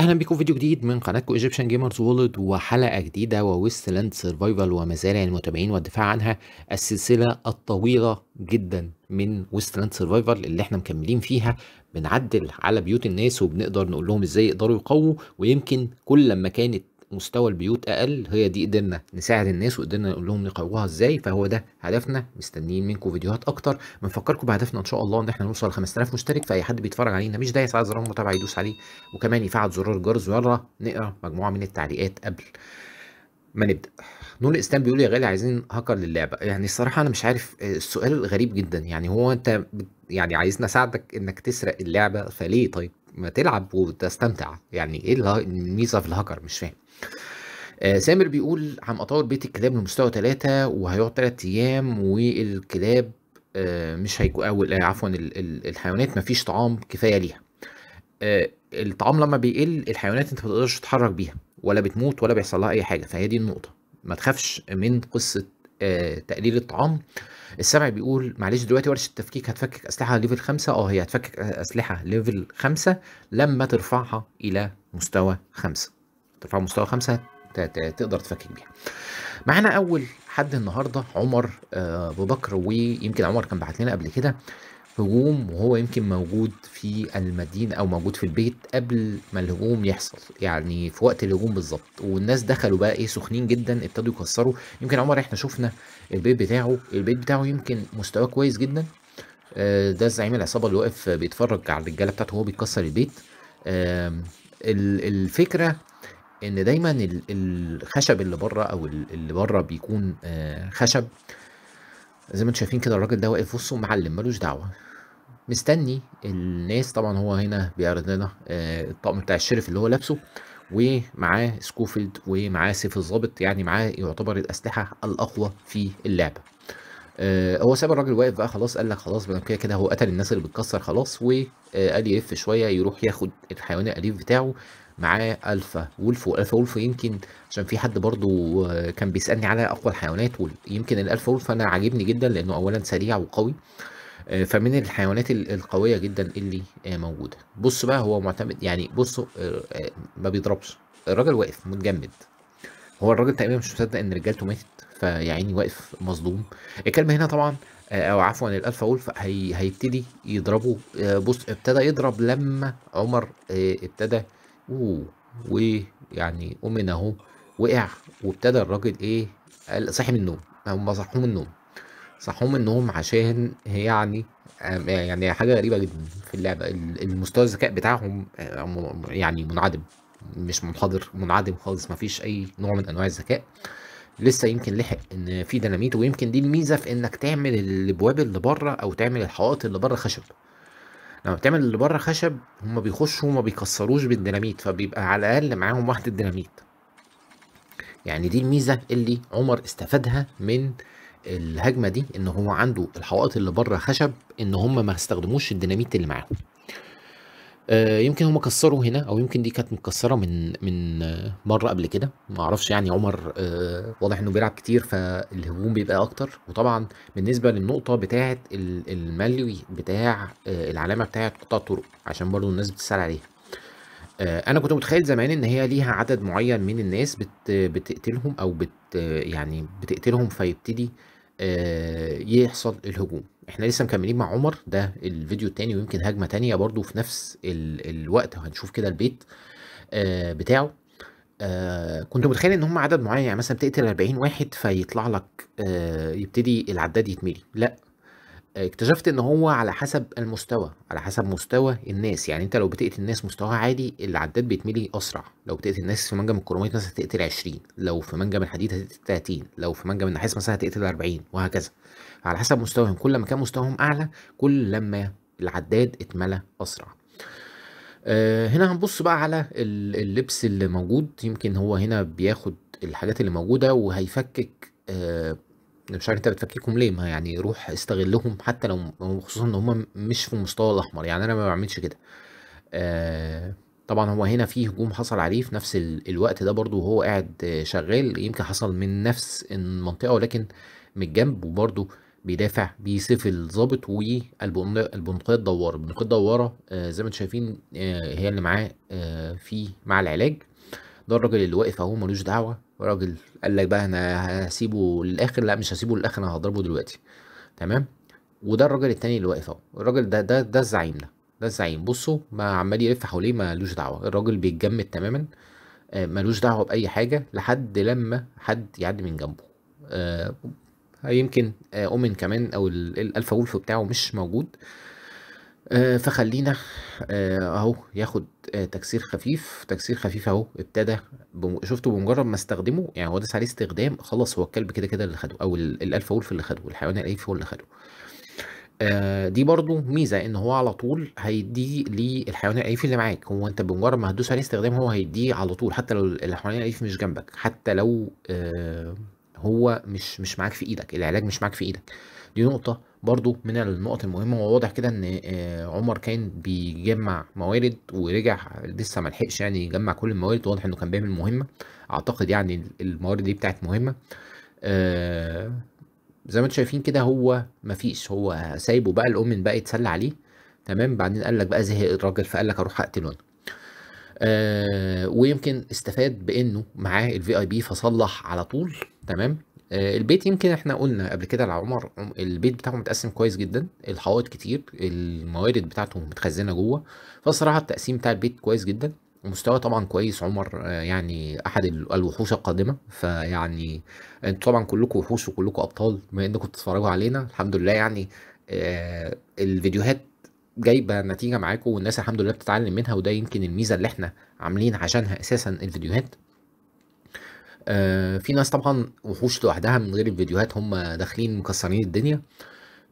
اهلا بكم في فيديو جديد من قناتكم ايجيبشن جيمرز وولد وحلقه جديده وويست لاند سرفايفل ومزارع المتابعين والدفاع عنها السلسله الطويله جدا من ويست لاند سرفايفل اللي احنا مكملين فيها بنعدل على بيوت الناس وبنقدر نقول لهم ازاي يقدروا يقووا ويمكن كل لما كانت مستوى البيوت اقل هي دي قدرنا نساعد الناس وقدرنا نقول لهم نقويها ازاي فهو ده هدفنا مستنيين منكم فيديوهات اكتر بنفكركم بهدفنا ان شاء الله ان احنا نوصل ل 5000 مشترك فاي حد بيتفرج علينا مش دايس على زرار المتابعه يدوس عليه وكمان يفعل زرار الجرس ويلا نقرا مجموعه من التعليقات قبل ما نبدا نور الاسلام بيقول يا غالي عايزين هاكر للعبه يعني الصراحه انا مش عارف آه، السؤال غريب جدا يعني هو انت يعني عايزنا اساعدك انك تسرق اللعبه فليه طيب ما تلعب وتستمتع يعني ايه الميزه في الهاكر مش فاهم آه سامر بيقول عم اطور بيت الكلاب لمستوى ثلاثة وهيقعد ثلاث ايام والكلاب آه مش هيكون او آه، آه، عفوا الحيوانات مفيش طعام كفايه ليها آه الطعام لما بيقل الحيوانات انت ما تقدرش تتحرك بيها ولا بتموت ولا بيحصل لها اي حاجه فهي دي النقطه ما تخافش من قصه آه، تقليل الطعام السبع بيقول معلش دلوقتي ورشه التفكيك هتفكك اسلحه ليفل خمسة اه هي هتفكك آه، اسلحه ليفل خمسة لما ترفعها الى مستوى خمسة ترفعها مستوى خمسة تقدر تفكك بيها معانا اول حد النهارده عمر آه، ابو بكر ويمكن عمر كان بعت لنا قبل كده هجوم وهو يمكن موجود في المدينة أو موجود في البيت قبل ما الهجوم يحصل يعني في وقت الهجوم بالظبط والناس دخلوا بقى إيه سخنين جدا ابتدوا يكسروا يمكن عمر إحنا شفنا البيت بتاعه البيت بتاعه يمكن مستواه كويس جدا آه، ده زعيم العصابة اللي واقف بيتفرج على الرجالة بتاعته وهو بيكسر البيت الفكرة ان دايما الخشب اللي بره او اللي بره بيكون آه، خشب زي ما انتم شايفين كده الراجل ده واقف في وسطه معلم ملوش دعوه مستني الناس طبعا هو هنا بيعرض لنا آه، الطقم بتاع الشرف اللي هو لابسه ومعاه سكوفيلد ومعاه سيف الظابط يعني معاه يعتبر الاسلحه الاقوى في اللعبه آه، هو ساب الراجل واقف بقى خلاص قال لك خلاص بقى كده كده هو قتل الناس اللي بتكسر خلاص وقال آه، يلف شويه يروح ياخد الحيوان الاليف بتاعه معاه الفا ولف والفا ولف يمكن عشان في حد برضو آه، كان بيسالني على اقوى الحيوانات يمكن الالفا ولف انا عاجبني جدا لانه اولا سريع وقوي آه، فمن الحيوانات القويه جدا اللي آه، موجوده بص بقى هو معتمد يعني بص ما بيضربش الراجل واقف متجمد هو الراجل تقريبا مش مصدق ان رجالته ماتت فيعني واقف مصدوم الكلب هنا طبعا او عفوا الالفا ولف هي هيبتدي يضربه بص ابتدى يضرب لما عمر ابتدى ويعني أمن أهو وقع وابتدى الراجل إيه صحي من النوم هم صحوه من النوم صحوه من النوم عشان يعني يعني حاجة غريبة جدا في اللعبة المستوى الذكاء بتاعهم يعني منعدم مش منحدر منعدم خالص مفيش أي نوع من أنواع الذكاء لسه يمكن لحق ان في ديناميت ويمكن دي الميزه في انك تعمل الابواب اللي بره او تعمل الحوائط اللي بره خشب لما بتعمل اللي بره خشب هما بيخشوا وما بيكسروش بالديناميت فبيبقى على الاقل معاهم واحده ديناميت يعني دي الميزه اللي عمر استفادها من الهجمه دي ان هو عنده الحوائط اللي بره خشب ان هم ما استخدموش الديناميت اللي معاهم آه، يمكن هم كسروا هنا او يمكن دي كانت متكسره من من مره قبل كده ما اعرفش يعني عمر آه، واضح انه بيلعب كتير فالهجوم بيبقى اكتر وطبعا بالنسبه للنقطه بتاعه الملوي بتاع آه، العلامه بتاعه قطاع الطرق عشان برضو الناس بتسال عليها انا كنت متخيل زمان ان هي ليها عدد معين من الناس بت بتقتلهم او بت يعني بتقتلهم فيبتدي يحصل الهجوم احنا لسه مكملين مع عمر ده الفيديو التاني ويمكن هجمه تانية برضو في نفس ال... الوقت وهنشوف كده البيت آه، بتاعه آه كنت متخيل ان هم عدد معين يعني مثلا بتقتل 40 واحد فيطلع لك آه يبتدي العداد يتملي لا اكتشفت ان هو على حسب المستوى على حسب مستوى الناس يعني انت لو بتقتل الناس مستواها عادي العداد بيتملي اسرع لو بتقتل الناس في منجم الكروميت مثلا هتقتل 20 لو في منجم الحديد هتقتل 30 لو في منجم النحاس مثلا هتقتل 40 وهكذا على حسب مستواهم كل ما كان مستواهم اعلى كل لما العداد اتملى اسرع آه، هنا هنبص بقى على اللبس اللي موجود يمكن هو هنا بياخد الحاجات اللي موجوده وهيفكك آه، مش عارف انت بتفككهم ليه ما يعني روح استغلهم حتى لو خصوصا ان هم مش في المستوى الاحمر يعني انا ما بعملش كده آه طبعا هو هنا في هجوم حصل عليه في نفس الوقت ده برضو وهو قاعد شغال يمكن حصل من نفس المنطقه ولكن من الجنب وبرضو بيدافع بيسيف الظابط والبندقيه الدواره البندقيه الدواره آه زي ما انتم شايفين آه هي اللي معاه آه في مع العلاج ده الراجل اللي واقف اهو ملوش دعوه راجل قال لك بقى انا هسيبه للاخر لا مش هسيبه للاخر انا هضربه دلوقتي تمام وده الراجل التاني اللي واقف اهو الراجل ده ده ده الزعيم ده ده الزعيم بصوا ما عمال يلف حواليه ملوش دعوه الراجل بيتجمد تماما آه، ملوش دعوه باي حاجه لحد لما حد يعدي من جنبه آه يمكن آه، اومن كمان او الالفا وولف بتاعه مش موجود آه، فخلينا آه، اهو ياخد آه، تكسير خفيف تكسير خفيف اهو ابتدى شفته بمجرد ما استخدمه يعني هو داس عليه استخدام خلاص هو الكلب كده كده اللي خده او الالفا وولف اللي خده الحيوان الاليف هو اللي خده دي برضو ميزه ان هو على طول هيديه للحيوان الاليف اللي معاك هو انت بمجرد ما هتدوس عليه استخدام هو هيديه على طول حتى لو الحيوان الاليف مش جنبك حتى لو هو مش مش معاك في ايدك العلاج مش معاك في ايدك دي نقطه برضو من النقط المهمه هو واضح كده ان آه، عمر كان بيجمع موارد ورجع لسه ما لحقش يعني يجمع كل الموارد واضح انه كان بيعمل مهمه اعتقد يعني الموارد دي بتاعت مهمه آه، زي ما انتم شايفين كده هو مفيش هو سايبه بقى الاومن بقى يتسلى عليه تمام بعدين قال لك بقى زهق الراجل فقال لك اروح اقتله انا آه ويمكن استفاد بانه معاه الفي اي بي فصلح على طول تمام آه، البيت يمكن احنا قلنا قبل كده لعمر البيت بتاعه متقسم كويس جدا الحوائط كتير الموارد بتاعته متخزنه جوه فصراحه التقسيم بتاع البيت كويس جدا مستوى طبعا كويس عمر آه، يعني احد الوحوش القادمه فيعني انتوا طبعا كلكم وحوش وكلكم ابطال بما انكم بتتفرجوا علينا الحمد لله يعني آه، الفيديوهات جايبه نتيجه معاكم والناس الحمد لله بتتعلم منها وده يمكن الميزه اللي احنا عاملين عشانها اساسا الفيديوهات آه، في ناس طبعا وحوش لوحدها من غير الفيديوهات هم داخلين مكسرين الدنيا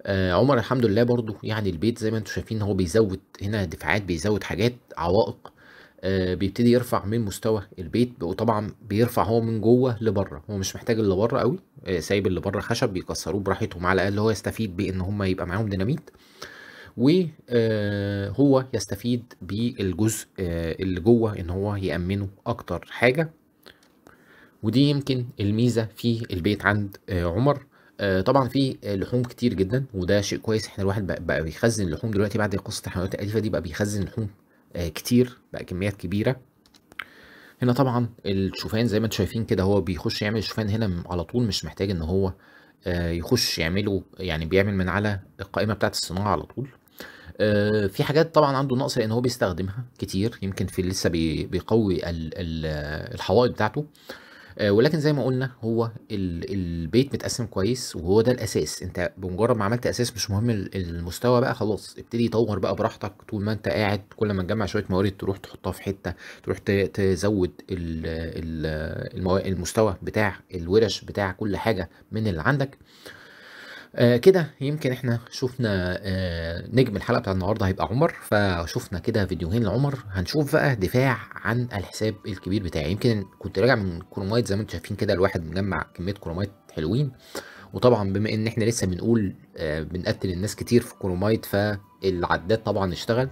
آه عمر الحمد لله برضو يعني البيت زي ما انتم شايفين هو بيزود هنا دفاعات بيزود حاجات عوائق آه بيبتدي يرفع من مستوى البيت وطبعا بيرفع هو من جوه لبره هو مش محتاج اللي بره قوي آه سايب اللي بره خشب بيكسروه براحتهم على الاقل هو يستفيد بان هم يبقى معاهم ديناميت وهو آه، يستفيد بالجزء آه، اللي جوه ان هو يامنه اكتر حاجه ودي يمكن الميزه في البيت عند آه، عمر آه، طبعا في آه، لحوم كتير جدا وده شيء كويس احنا الواحد بقى, بقى بيخزن لحوم دلوقتي بعد قصه الحيوانات الاليفه دي بقى بيخزن لحوم كتير بقى كميات كبيره هنا طبعا الشوفان زي ما انتم شايفين كده هو بيخش يعمل الشوفان هنا على طول مش محتاج ان هو يخش يعمله يعني بيعمل من على القائمه بتاعه الصناعه على طول في حاجات طبعا عنده نقص لان هو بيستخدمها كتير يمكن في لسه بيقوي الحوائط بتاعته آه، ولكن زي ما قلنا هو البيت متقسم كويس وهو ده الاساس انت بمجرد ما عملت اساس مش مهم المستوى بقى خلاص ابتدي طور بقى براحتك طول ما انت قاعد كل ما تجمع شويه موارد تروح تحطها في حته تروح تزود المستوى بتاع الورش بتاع كل حاجه من اللي عندك آه كده يمكن احنا شفنا آه نجم الحلقه بتاع النهارده هيبقى عمر فشفنا كده فيديوهين لعمر هنشوف بقى دفاع عن الحساب الكبير بتاعي يمكن كنت راجع من كرومايت زي ما انتم شايفين كده الواحد مجمع كميه كرومايت حلوين وطبعا بما ان احنا لسه بنقول آه بنقتل الناس كتير في كرومايت فالعداد طبعا اشتغل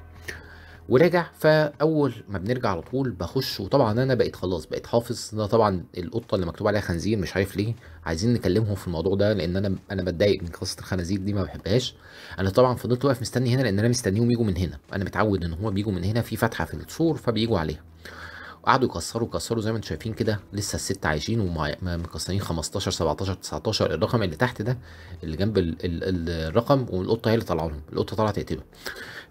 وراجع فاول ما بنرجع على طول بخش وطبعا انا بقيت خلاص بقيت حافظ ده طبعا القطه اللي مكتوب عليها خنزير مش عارف ليه عايزين نكلمهم في الموضوع ده لان انا انا بتضايق من قصه الخنازير دي ما بحبهاش انا طبعا فضلت واقف مستني هنا لان انا مستنيهم يجوا من هنا انا متعود ان هم بيجوا من هنا في فتحه في السور فبيجوا عليها وقعدوا يكسروا يكسروا زي ما انتم شايفين كده لسه الست عايشين ومكسرين 15 17 19 الرقم اللي تحت ده اللي جنب الـ الـ الرقم والقطه هي اللي طالعه لهم القطه طالعه تقتله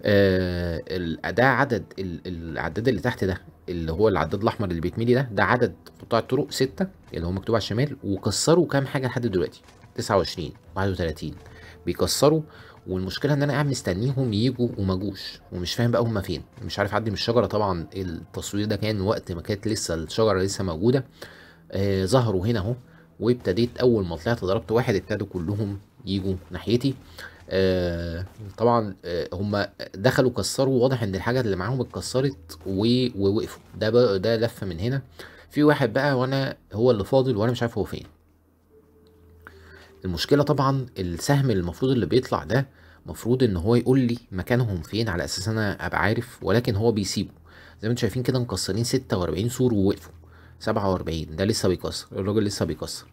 آه ده عدد العداد اللي تحت ده اللي هو العداد الاحمر اللي بيتملي ده ده عدد قطاع الطرق سته اللي هو مكتوب على الشمال وكسروا كام حاجه لحد دلوقتي 29 31 بيكسروا والمشكله ان انا قاعد مستنيهم يجوا وما جوش ومش فاهم بقى هما فين مش عارف اعدي من الشجره طبعا التصوير ده كان وقت ما كانت لسه الشجره لسه موجوده آه ظهروا هنا اهو وابتديت اول ما طلعت ضربت واحد ابتدوا كلهم يجوا ناحيتي آه طبعا آه هم دخلوا كسروا واضح ان الحاجه اللي معاهم اتكسرت ووقفوا ده ده لفه من هنا في واحد بقى وانا هو اللي فاضل وانا مش عارف هو فين المشكله طبعا السهم المفروض اللي بيطلع ده المفروض ان هو يقول لي مكانهم فين على اساس انا ابقى عارف ولكن هو بيسيبه زي ما انتم شايفين كده مكسرين 46 سور ووقفوا 47 ده لسه بيكسر الراجل لسه بيكسر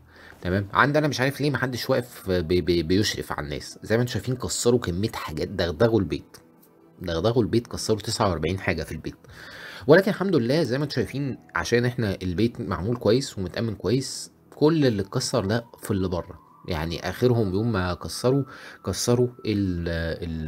تمام عندي انا مش عارف ليه محدش واقف بي بي بيشرف على الناس زي ما انتم شايفين كسروا كميه حاجات دغدغوا البيت دغدغوا البيت كسروا 49 حاجه في البيت ولكن الحمد لله زي ما انتم شايفين عشان احنا البيت معمول كويس ومتامن كويس كل اللي اتكسر ده في اللي بره يعني اخرهم يوم ما كسروا كسروا ال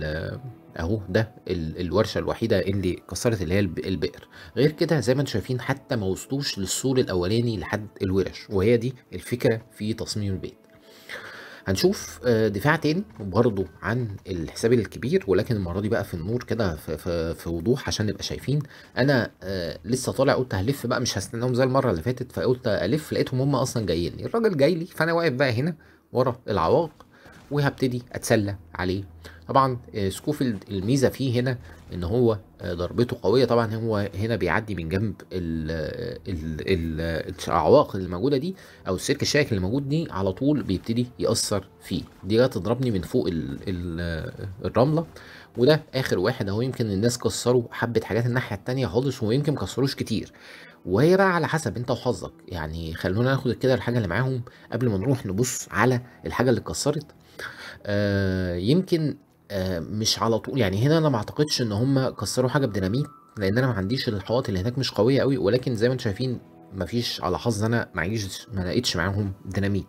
ال اهو ده الورشه الوحيده اللي كسرت اللي هي البئر غير كده زي ما انتم شايفين حتى ما وصلوش للسور الاولاني لحد الورش وهي دي الفكره في تصميم البيت هنشوف آه، دفاع تاني برضو عن الحساب الكبير ولكن المره دي بقى في النور كده في, في, في وضوح عشان نبقى شايفين انا آه، لسه طالع قلت هلف بقى مش هستناهم زي المره اللي فاتت فقلت الف لقيتهم هم اصلا جايين الراجل جاي لي فانا واقف بقى هنا ورا العوائق وهبتدي اتسلى عليه طبعا آه، سكوفيلد الميزه فيه هنا ان هو آه، ضربته قويه طبعا هو هنا بيعدي من جنب الاعواق آه، العوائق اللي موجوده دي او السلك الشائك اللي موجود دي على طول بيبتدي ياثر فيه دي جت تضربني من فوق الـ الـ الرمله وده اخر واحد اهو يمكن الناس كسروا حبه حاجات الناحيه الثانيه خالص ويمكن كسروش كتير وهي بقى على حسب انت وحظك يعني خلونا ناخد كده الحاجه اللي معاهم قبل ما نروح نبص على الحاجه اللي اتكسرت آه يمكن آه مش على طول يعني هنا انا ما اعتقدش ان هم كسروا حاجه بديناميت لان انا ما عنديش الحوائط اللي هناك مش قويه قوي ولكن زي ما انتم شايفين ما فيش على حظ انا معيش ما لقيتش معاهم ديناميت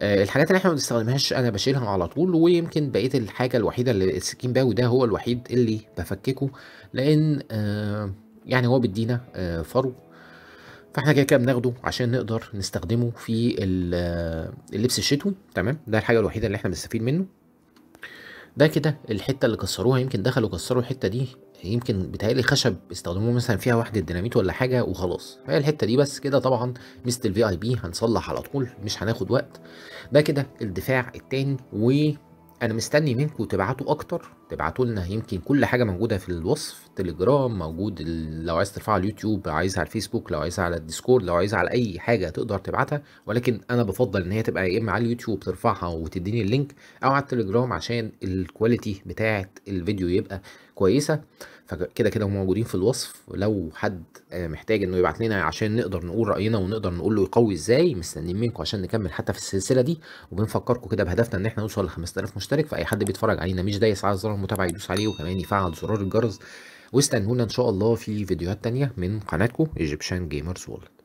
آه الحاجات اللي احنا ما بنستخدمهاش انا بشيلها على طول ويمكن بقيت الحاجه الوحيده اللي السكين باوي ده هو الوحيد اللي بفككه لان آه يعني هو بيدينا آه، فرو فاحنا كده كده بناخده عشان نقدر نستخدمه في آه، اللبس الشتوي تمام ده الحاجه الوحيده اللي احنا بنستفيد منه ده كده الحته اللي كسروها يمكن دخلوا كسروا الحته دي يمكن بتهيألي خشب استخدموه مثلا فيها واحدة ديناميت ولا حاجة وخلاص هي الحتة دي بس كده طبعا مست الفي اي بي هنصلح على طول مش هناخد وقت ده كده الدفاع التاني و انا مستني منكم تبعتوا اكتر تبعتوا لنا يمكن كل حاجه موجوده في الوصف تليجرام موجود لو عايز ترفعها على اليوتيوب عايزها على الفيسبوك لو عايزها على الديسكورد لو عايزها على اي حاجه تقدر تبعتها ولكن انا بفضل ان هي تبقى يا اما على اليوتيوب ترفعها وتديني اللينك او على التليجرام عشان الكواليتي بتاعه الفيديو يبقى كويسه فكده كده هم موجودين في الوصف لو حد آه، محتاج انه يبعت لنا عشان نقدر نقول راينا ونقدر نقول له يقوي ازاي مستنيين منكم عشان نكمل حتى في السلسله دي وبنفكركم كده بهدفنا ان احنا نوصل ل 5000 مشترك فاي حد بيتفرج علينا مش دايس على زرار المتابعه يدوس عليه وكمان يفعل زرار الجرس واستنونا ان شاء الله في فيديوهات تانية من قناتكم ايجيبشن جيمرز وولد